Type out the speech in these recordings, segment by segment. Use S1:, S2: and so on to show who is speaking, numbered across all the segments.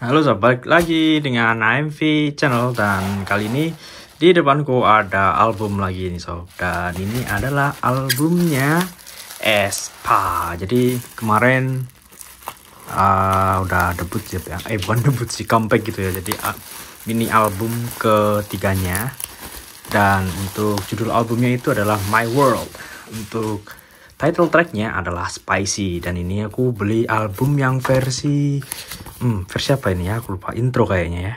S1: Halo sobat, lagi dengan AMV Channel dan kali ini di depanku ada album lagi nih sob dan ini adalah albumnya Espa. Jadi kemarin uh, udah debut ya, eh bukan debut sih comeback gitu ya. Jadi uh, mini album ketiganya dan untuk judul albumnya itu adalah My World. Untuk Title tracknya adalah Spicy dan ini aku beli album yang versi hmm, versi apa ini ya? Aku lupa intro kayaknya ya.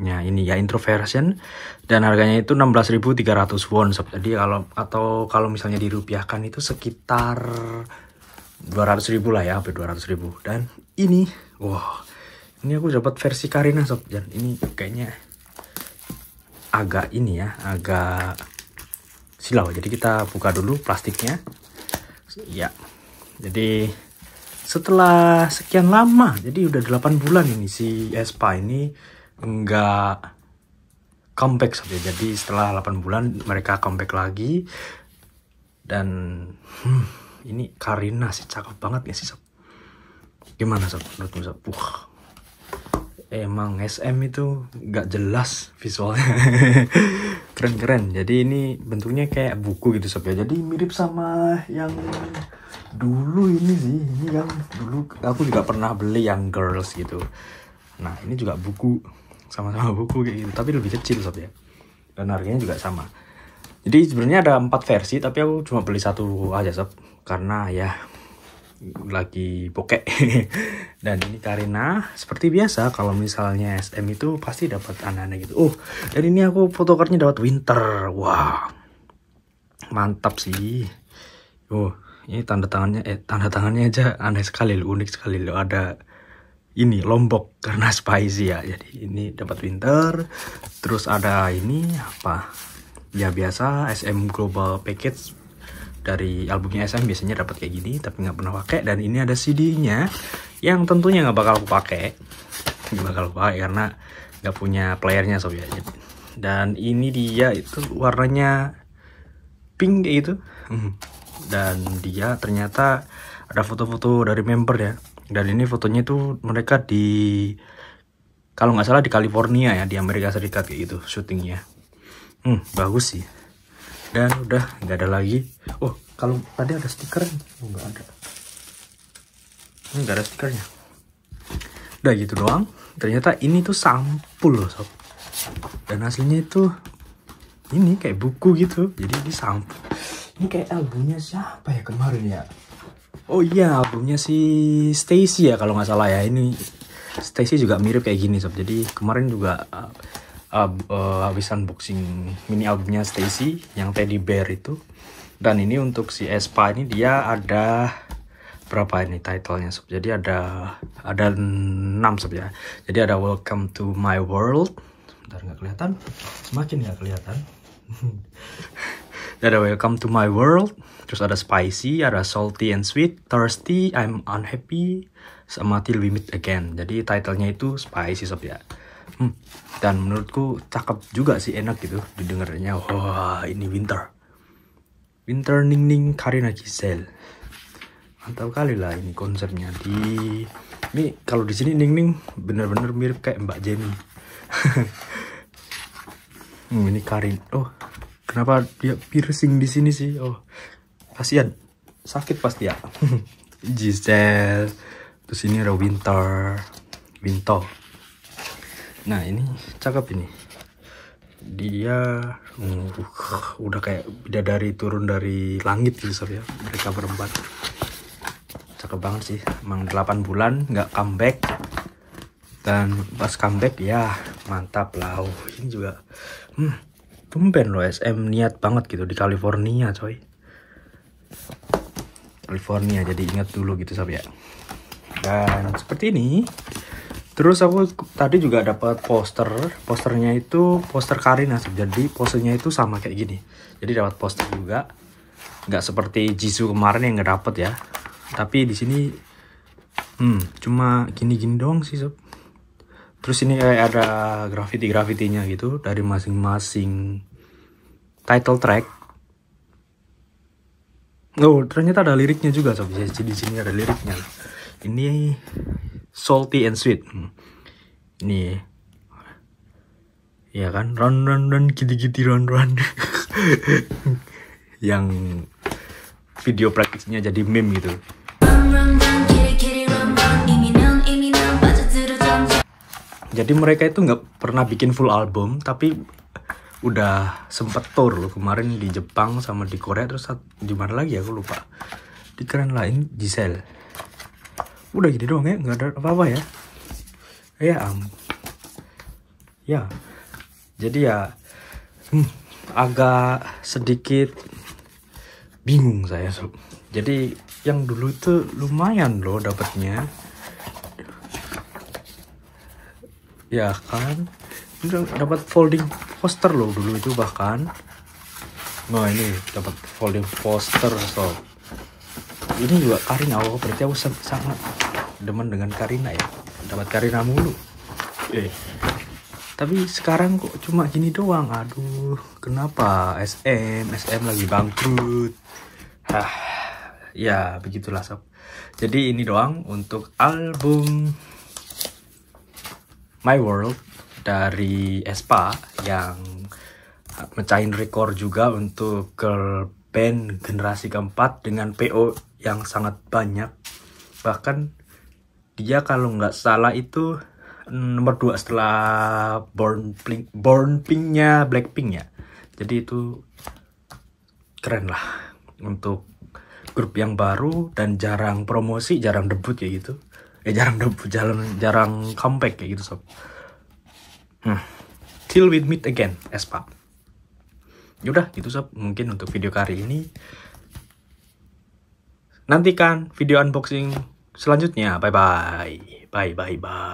S1: Ya ini ya intro version dan harganya itu 16.300 won. sob Jadi kalau atau kalau misalnya dirupiahkan itu sekitar 200.000 lah ya, hampir 200.000. Dan ini wah, wow, ini aku dapat versi Karina sob dan ini kayaknya agak ini ya, agak silau. Jadi kita buka dulu plastiknya ya jadi setelah sekian lama jadi udah 8 bulan ini si Espa ini enggak comeback saja jadi setelah 8 bulan mereka comeback lagi dan hmm, ini Karina sih cakep banget ya sih sob gimana sob menurutmu sob Uh, emang SM itu gak jelas visualnya keren-keren jadi ini bentuknya kayak buku gitu sob ya jadi mirip sama yang dulu ini sih ini yang dulu aku juga pernah beli yang girls gitu nah ini juga buku sama-sama buku kayak gitu tapi lebih kecil sob ya dan harganya juga sama jadi sebenarnya ada empat versi tapi aku cuma beli satu aja sob karena ya lagi bokek dan ini Karina seperti biasa kalau misalnya SM itu pasti dapat anak-anak gitu oh uh, dan ini aku fotokartnya dapat winter wah wow. mantap sih oh ini tanda tangannya eh tanda tangannya aja aneh sekali loh unik sekali loh ada ini lombok karena spicy ya jadi ini dapat winter terus ada ini apa ya biasa SM Global Package dari albumnya SM biasanya dapat kayak gini tapi nggak pernah pakai dan ini ada CD-nya yang tentunya nggak bakal aku pakai nggak bakal aku pakai karena nggak punya playernya sob. ya. dan ini dia itu warnanya pink kayak gitu hmm. dan dia ternyata ada foto-foto dari member ya dan ini fotonya itu mereka di kalau nggak salah di California ya di Amerika Serikat kayak gitu syutingnya hmm, bagus sih dan udah nggak ada lagi oh kalau tadi ada stiker oh, nggak ada ini nggak ada stikernya udah gitu doang ternyata ini tuh sampul loh sob dan hasilnya itu ini kayak buku gitu jadi ini sampul ini kayak albumnya siapa ya kemarin ya oh iya albumnya si Stacy ya kalau nggak salah ya ini Stacy juga mirip kayak gini sob jadi kemarin juga uh, uh, uh, habis unboxing mini albumnya Stacy yang Teddy Bear itu dan ini untuk si Espa ini dia ada berapa ini titlenya sob jadi ada ada 6 sob ya jadi ada welcome to my world bentar nggak kelihatan semakin nggak kelihatan ada welcome to my world terus ada spicy ada salty and sweet thirsty I'm unhappy sama till we meet again jadi titlenya itu spicy sob ya hmm. dan menurutku cakep juga sih enak gitu didengarnya wah ini winter winter ning ning Karina Gisel mantap kali lah ini konsepnya di ini kalau di sini ning ning bener-bener mirip kayak Mbak Jenny hmm, ini Karin oh kenapa dia piercing di sini sih oh kasihan sakit pasti ya Giselle terus ini ada Winter Winter nah ini cakep ini dia uh, udah kayak bidadari turun dari langit gitu sob ya mereka berempat cakep banget sih emang 8 bulan nggak comeback dan pas comeback ya mantap lah oh, ini juga hmm, tumben loh SM niat banget gitu di California coy California jadi ingat dulu gitu sob ya dan seperti ini Terus aku tadi juga dapat poster, posternya itu poster Karina. Jadi posternya itu sama kayak gini. Jadi dapat poster juga. Nggak seperti Jisoo kemarin yang nggak dapet ya. Tapi di sini hmm, cuma gini-gini doang sih sob. Terus ini kayak eh, ada graffiti grafitinya gitu dari masing-masing title track. Oh, ternyata ada liriknya juga sob. Jadi di sini ada liriknya ini salty and sweet hmm. ini ya kan run run run giti giti run run yang video praktisnya jadi meme gitu jadi mereka itu nggak pernah bikin full album tapi udah sempet tour loh kemarin di Jepang sama di Korea terus di mana lagi ya aku lupa di keren lain Giselle udah gini doang ya nggak ada apa-apa ya ya um, ya jadi ya hmm, agak sedikit bingung saya so. jadi yang dulu itu lumayan loh dapatnya ya kan dapat folding poster loh dulu itu bahkan nah ini dapat folding poster sob ini juga Karina oh, aku percaya aku sangat demen dengan Karina ya dapat Karina mulu eh tapi sekarang kok cuma gini doang aduh kenapa SM SM lagi bangkrut Hah, ya begitulah sob jadi ini doang untuk album My World dari Espa yang mencain rekor juga untuk girl band generasi keempat dengan PO yang sangat banyak bahkan dia kalau nggak salah itu mm, nomor dua setelah Born Pink Born Pinknya Blackpink ya jadi itu keren lah untuk grup yang baru dan jarang promosi jarang debut ya gitu eh jarang debut jarang jarang comeback ya gitu sob hmm. till we meet again Espa yaudah gitu sob mungkin untuk video kali ini Nantikan video unboxing selanjutnya. Bye bye. Bye bye bye.